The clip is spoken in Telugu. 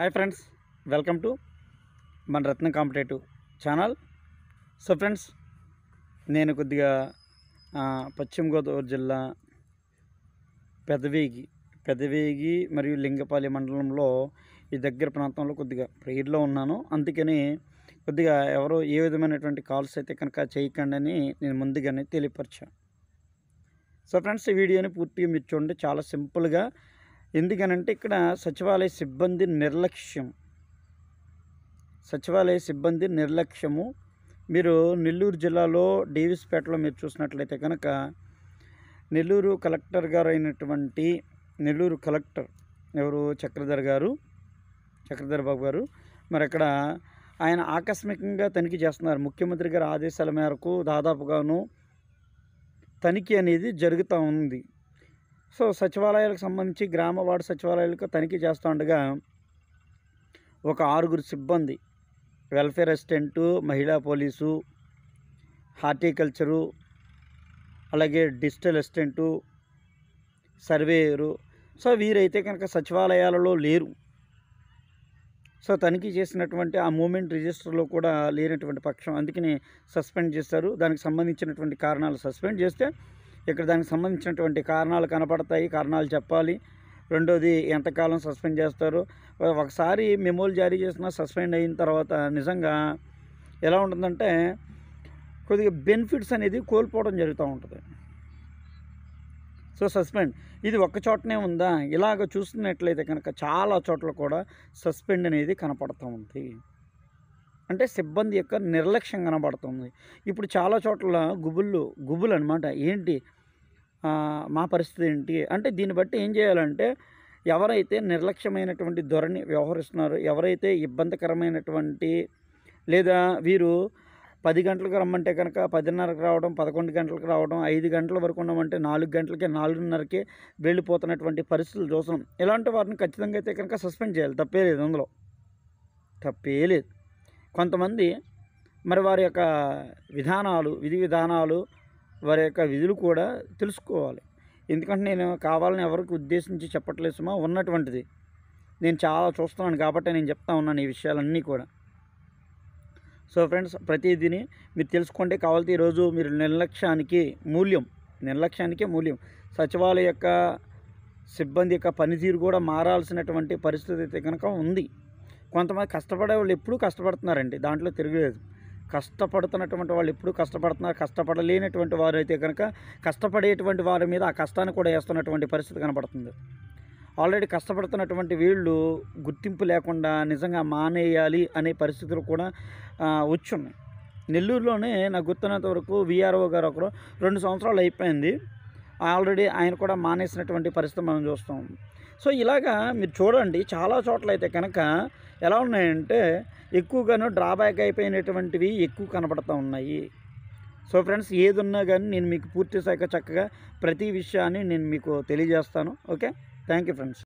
హాయ్ ఫ్రెండ్స్ వెల్కమ్ టు మన Ratna competitive channel so friends నేను కొద్దిగా పశ్చిమ గోదావరి జిల్లా పెదవేగి పెదవేగి మరియు లింగపాలి మండలంలో ఈ దగ్గర ప్రాంతంలో కొద్దిగా ప్రేర్లో ఉన్నాను అందుకని కొద్దిగా ఎవరో ఏ విధమైనటువంటి కాల్స్ అయితే కనుక చేయకండి అని నేను ముందుగానే తెలియపరిచాను సో ఫ్రెండ్స్ ఈ వీడియోని పూర్తిగా మీరు చూడండి చాలా సింపుల్గా ఎందుకనంటే ఇక్కడ సచివాలయ సిబ్బంది నిర్లక్ష్యం సచివాలయ సిబ్బంది నిర్లక్ష్యము మీరు నెల్లూరు జిల్లాలో డేవిస్పేటలో మీరు చూసినట్లయితే కనుక నెల్లూరు కలెక్టర్ గారు అయినటువంటి నెల్లూరు కలెక్టర్ ఎవరు చక్రధర్ గారు చక్రధర్ బాబు గారు మరి అక్కడ ఆయన ఆకస్మికంగా తనిఖీ చేస్తున్నారు ముఖ్యమంత్రి గారి ఆదేశాల మేరకు దాదాపుగాను తనిఖీ అనేది జరుగుతూ ఉంది సో సచివాలయాలకు సంబంధించి గ్రామ వార్డు సచివాలయాలకు తనిఖీ చేస్తుండగా ఒక ఆరుగురు సిబ్బంది వెల్ఫేర్ అసిస్టెంటు మహిళా పోలీసు హార్టికల్చరు అలాగే డిజిటల్ అసిస్టెంటు సర్వేయరు సో వీరైతే కనుక సచివాలయాలలో లేరు సో తనిఖీ చేసినటువంటి ఆ మూమెంట్ రిజిస్టర్లో కూడా లేనటువంటి పక్షం అందుకని సస్పెండ్ చేస్తారు దానికి సంబంధించినటువంటి కారణాలు సస్పెండ్ చేస్తే ఇక్కడ దానికి సంబంధించినటువంటి కారణాలు కనపడతాయి కారణాలు చెప్పాలి రెండోది ఎంతకాలం సస్పెండ్ చేస్తారు ఒకసారి మెమోలు జారీ చేసిన సస్పెండ్ అయిన తర్వాత నిజంగా ఎలా ఉంటుందంటే కొద్దిగా బెనిఫిట్స్ అనేది కోల్పోవడం జరుగుతూ ఉంటుంది సో సస్పెండ్ ఇది ఒక్క చోటనే ఉందా ఇలాగ చూస్తున్నట్లయితే కనుక చాలా చోట్ల కూడా సస్పెండ్ అనేది కనపడుతూ ఉంది అంటే సిబ్బంది యొక్క నిర్లక్ష్యం కనబడుతుంది ఇప్పుడు చాలా చోట్ల గుబుళ్ళు గుబులు అనమాట ఏంటి మా పరిస్థితి ఏంటి అంటే దీన్ని బట్టి ఏం చేయాలంటే ఎవరైతే నిర్లక్ష్యమైనటువంటి ధోరణి వ్యవహరిస్తున్నారో ఎవరైతే ఇబ్బందికరమైనటువంటి లేదా వీరు పది గంటలకు రమ్మంటే కనుక పదిన్నరకు రావడం పదకొండు గంటలకు రావడం ఐదు గంటల వరకు ఉన్నామంటే నాలుగు గంటలకి నాలుగున్నరకే వెళ్ళిపోతున్నటువంటి పరిస్థితులు చూసాం ఇలాంటి వారిని ఖచ్చితంగా అయితే కనుక సస్పెండ్ చేయాలి తప్పే లేదు అందులో తప్పే లేదు కొంతమంది మరి వారి యొక్క విధానాలు విధి విధానాలు వారి యొక్క విధులు కూడా తెలుసుకోవాలి ఎందుకంటే నేను కావాలని ఎవరికి ఉద్దేశించి చెప్పట్లేదు సుమా ఉన్నటువంటిది నేను చాలా చూస్తున్నాను కాబట్టి నేను చెప్తా ఉన్నాను ఈ విషయాలన్నీ కూడా సో ఫ్రెండ్స్ ప్రతిదీని మీరు తెలుసుకుంటే కావాలి ఈరోజు మీరు నిర్లక్ష్యానికి మూల్యం నిర్లక్ష్యానికే మూల్యం సచివాలయ యొక్క సిబ్బంది యొక్క పనితీరు కూడా మారాల్సినటువంటి పరిస్థితి అయితే కనుక ఉంది కొంతమంది కష్టపడే వాళ్ళు ఎప్పుడూ కష్టపడుతున్నారండి దాంట్లో తిరగలేదు కష్టపడుతున్నటువంటి వాళ్ళు ఎప్పుడు కష్టపడుతున్నారు కష్టపడలేనటువంటి వారు అయితే కనుక కష్టపడేటువంటి వారి మీద ఆ కష్టాన్ని కూడా వేస్తున్నటువంటి పరిస్థితి కనపడుతుంది ఆల్రెడీ కష్టపడుతున్నటువంటి వీళ్ళు గుర్తింపు లేకుండా నిజంగా మానేయాలి అనే పరిస్థితులు కూడా వచ్చున్నాయి నెల్లూరులోనే నాకు గుర్తున్నంత వరకు వీఆర్ఓ గారు ఒకరు రెండు సంవత్సరాలు అయిపోయింది ఆల్రెడీ ఆయన కూడా మానేసినటువంటి పరిస్థితి మనం చూస్తాం సో ఇలాగా మీరు చూడండి చాలా చోట్ల అయితే కనుక ఎలా ఉన్నాయంటే ఎక్కువగాను డ్రాబ్యాక్ అయిపోయినటువంటివి ఎక్కువ కనబడుతూ ఉన్నాయి సో ఫ్రెండ్స్ ఏది ఉన్నా కానీ నేను మీకు పూర్తి చక్కగా ప్రతి విషయాన్ని నేను మీకు తెలియజేస్తాను ఓకే థ్యాంక్ యూ ఫ్రెండ్స్